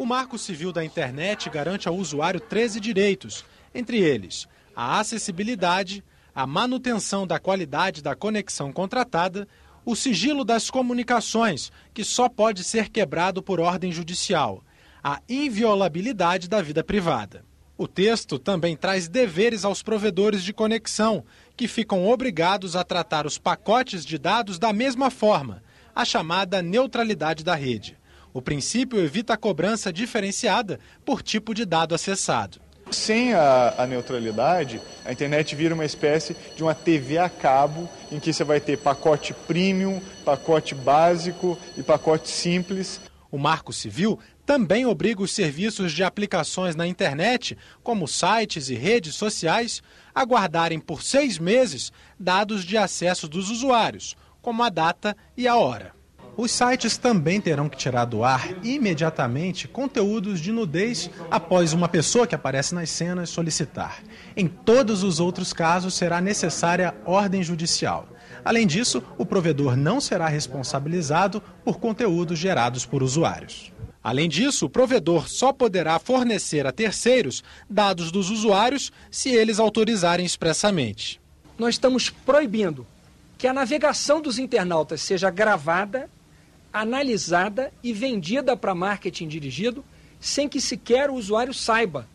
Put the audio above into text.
O Marco Civil da Internet garante ao usuário 13 direitos, entre eles a acessibilidade, a manutenção da qualidade da conexão contratada, o sigilo das comunicações, que só pode ser quebrado por ordem judicial, a inviolabilidade da vida privada. O texto também traz deveres aos provedores de conexão, que ficam obrigados a tratar os pacotes de dados da mesma forma, a chamada neutralidade da rede. O princípio evita a cobrança diferenciada por tipo de dado acessado. Sem a, a, neutralidade, a internet vira uma espécie de uma TV a cabo, em que você vai ter pacote premium, pacote básico e pacote simples. O Marco Civil também obriga os serviços de aplicações na internet, como sites e redes sociais, a guardarem por seis meses dados de acesso dos usuários, como a data e a hora. Os sites também terão que tirar do ar imediatamente conteúdos de nudez após uma pessoa que aparece nas cenas solicitar. Em todos os outros casos, será necessária ordem judicial. Além disso, o provedor não será responsabilizado por conteúdos gerados por usuários. Além disso, o provedor só poderá fornecer a terceiros dados dos usuários se eles autorizarem expressamente. Nós estamos proibindo que a navegação dos internautas seja gravada analisada e vendida para marketing dirigido sem que sequer o usuário saiba